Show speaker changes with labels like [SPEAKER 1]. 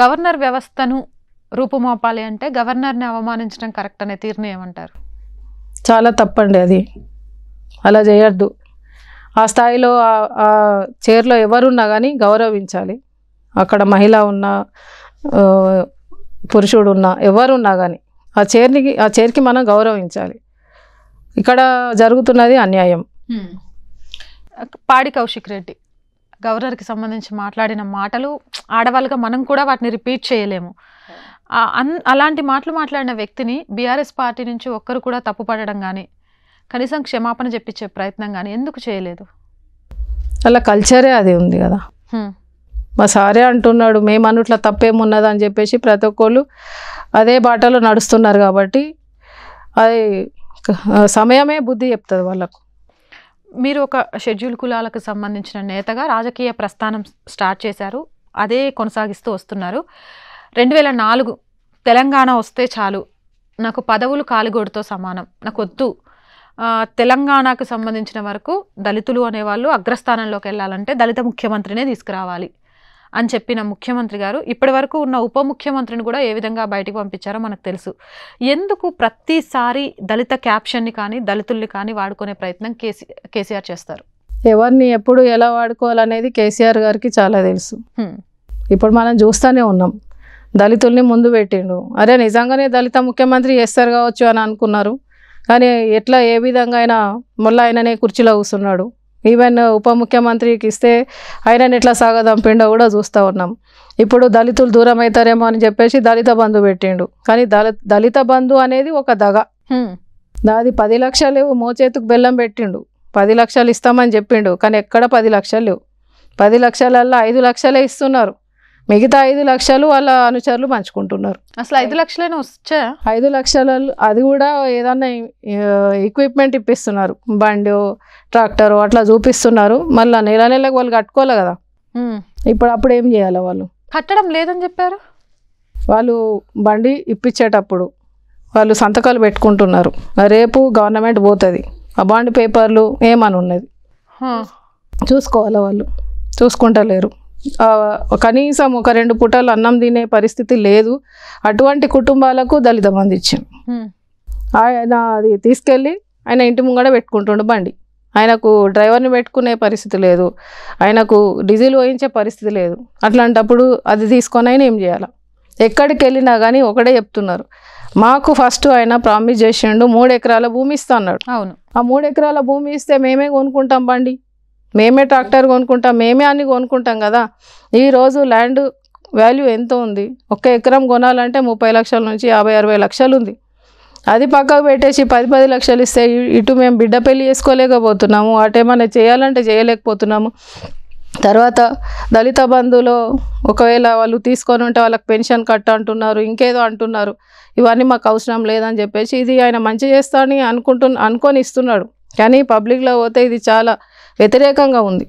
[SPEAKER 1] governor వ్యవస్థను రూపుమాపాలి అంటే గవర్నర్ని అవమానించడం కరెక్ట్ అనే తీరును ఏమంటారు
[SPEAKER 2] చాలా తప్పండి అది అలా చేయొద్దు ఆ స్థాయిలో ఆ చైర్లో ఎవరున్నా కానీ గౌరవించాలి అక్కడ మహిళ ఉన్న పురుషుడున్నా ఎవరున్నా కానీ ఆ చైర్ని ఆ చైర్కి మనం గౌరవించాలి ఇక్కడ జరుగుతున్నది అన్యాయం
[SPEAKER 1] పాడి కౌశిక్ రెడ్డి గవర్నర్కి సంబంధించి మాట్లాడిన మాటలు ఆడవాళ్ళుగా మనం కూడా వాటిని రిపీట్ చేయలేము అన్ అలాంటి మాటలు మాట్లాడిన వ్యక్తిని బీఆర్ఎస్ పార్టీ నుంచి ఒక్కరు కూడా తప్పుపడడం కానీ కనీసం క్షమాపణ చెప్పించే ప్రయత్నం కానీ ఎందుకు చేయలేదు
[SPEAKER 2] అలా కల్చరే అది ఉంది కదా మా సారే అంటున్నాడు మేము అన్నట్ల తప్పేమున్నది అని చెప్పేసి ప్రతి ఒక్కళ్ళు అదే బాటలో నడుస్తున్నారు కాబట్టి అది సమయమే బుద్ధి చెప్తుంది వాళ్ళకు
[SPEAKER 1] మీరు ఒక షెడ్యూల్ కులాలకు సంబంధించిన నేతగా రాజకీయ ప్రస్థానం స్టార్ట్ చేశారు అదే కొనసాగిస్తూ వస్తున్నారు రెండు వేల నాలుగు తెలంగాణ వస్తే చాలు నాకు పదవులు కాలిగోడుతో సమానం నాకు వద్దు తెలంగాణకు సంబంధించిన వరకు దళితులు అనేవాళ్ళు అగ్రస్థానంలోకి వెళ్ళాలంటే దళిత ముఖ్యమంత్రినే తీసుకురావాలి అని చెప్పిన ముఖ్యమంత్రి గారు ఇప్పటి వరకు ఉన్న ఉప ముఖ్యమంత్రిని కూడా ఏ విధంగా బయటకు పంపించారో మనకు తెలుసు ఎందుకు ప్రతిసారి దళిత క్యాప్షన్ని కానీ దళితుల్ని కానీ వాడుకునే ప్రయత్నం కేసీ కేసీఆర్ చేస్తారు
[SPEAKER 2] ఎవరిని ఎప్పుడు ఎలా వాడుకోవాలనేది కేసీఆర్ గారికి చాలా తెలుసు ఇప్పుడు మనం చూస్తూనే ఉన్నాం దళితుల్ని ముందు పెట్టిండు అరే నిజంగానే దళిత ముఖ్యమంత్రి చేస్తారు కావచ్చు అని అనుకున్నారు కానీ ఎట్లా ఏ విధంగా అయినా మళ్ళీ ఆయననే కుర్చీలో కూర్చున్నాడు ఈవెన్ uh, ఉప ముఖ్యమంత్రికి ఇస్తే ఆయన ఎట్లా పిండ కూడా చూస్తూ ఉన్నాం ఇప్పుడు దళితులు దూరం అవుతారేమో అని చెప్పేసి దళిత బంధు పెట్టిండు కానీ దళిత బంధు అనేది ఒక దగ అది పది లక్షలు మోచేతుకు బెల్లం పెట్టిండు పది లక్షలు ఇస్తామని చెప్పిండు కానీ ఎక్కడ పది లక్షలు లేవు పది లక్షలల్లో ఐదు లక్షలే ఇస్తున్నారు మిగతా ఐదు లక్షలు వాళ్ళ అనుచరులు పంచుకుంటున్నారు అసలు ఐదు లక్షలైనా వచ్చా ఐదు లక్షల అది కూడా ఏదన్నా ఎక్విప్మెంట్ ఇప్పిస్తున్నారు బండి ట్రాక్టర్ అట్లా చూపిస్తున్నారు మళ్ళీ నెల నెలకు వాళ్ళు కట్టుకోవాలి కదా ఇప్పుడు అప్పుడు ఏం చేయాలి వాళ్ళు కట్టడం లేదని చెప్పారు వాళ్ళు బండి ఇప్పించేటప్పుడు వాళ్ళు సంతకాలు పెట్టుకుంటున్నారు రేపు గవర్నమెంట్ పోతుంది ఆ బాండ్ పేపర్లు ఏమని ఉన్నది చూసుకోవాలి వాళ్ళు చూసుకుంటలేరు కనీసం ఒక రెండు పూటలు అన్నం తినే పరిస్థితి లేదు అటువంటి కుటుంబాలకు దళిత మంది ఇచ్చింది ఆయన అది తీసుకెళ్ళి ఆయన ఇంటి ముంగడ పెట్టుకుంటుండు బండి ఆయనకు డ్రైవర్ని పెట్టుకునే పరిస్థితి లేదు ఆయనకు డీజిల్ పోయించే పరిస్థితి లేదు అట్లాంటప్పుడు అది తీసుకొని అయినా ఏం చేయాలి ఎక్కడికి వెళ్ళినా కానీ ఒకటే చెప్తున్నారు మాకు ఫస్ట్ ఆయన ప్రామిస్ చేసిండు మూడు ఎకరాల భూమి ఇస్తా అన్నాడు అవును ఆ మూడు ఎకరాల భూమి ఇస్తే మేమే కొనుక్కుంటాం బండి మేమే ట్రాక్టర్ కొనుక్కుంటాం మేమే అని కొనుక్కుంటాం కదా ఈరోజు ల్యాండ్ వాల్యూ ఎంత ఉంది ఒక్క ఎకరం కొనాలంటే ముప్పై లక్షల నుంచి యాభై అరవై లక్షలు ఉంది అది పక్కకు పెట్టేసి పది పది లక్షలు ఇస్తే ఇటు మేము బిడ్డ పెళ్ళి చేసుకోలేకపోతున్నాము అటేమన్నా చేయాలంటే చేయలేకపోతున్నాము తర్వాత దళిత బంధువులు ఒకవేళ వాళ్ళు తీసుకొని ఉంటే వాళ్ళకి పెన్షన్ కట్ అంటున్నారు ఇంకేదో అంటున్నారు ఇవన్నీ మాకు అవసరం లేదని చెప్పేసి ఇది ఆయన మంచి చేస్తా అని అనుకుంటు అనుకొని ఇస్తున్నాడు కానీ పబ్లిక్లో పోతే ఇది చాలా వ్యతిరేకంగా ఉంది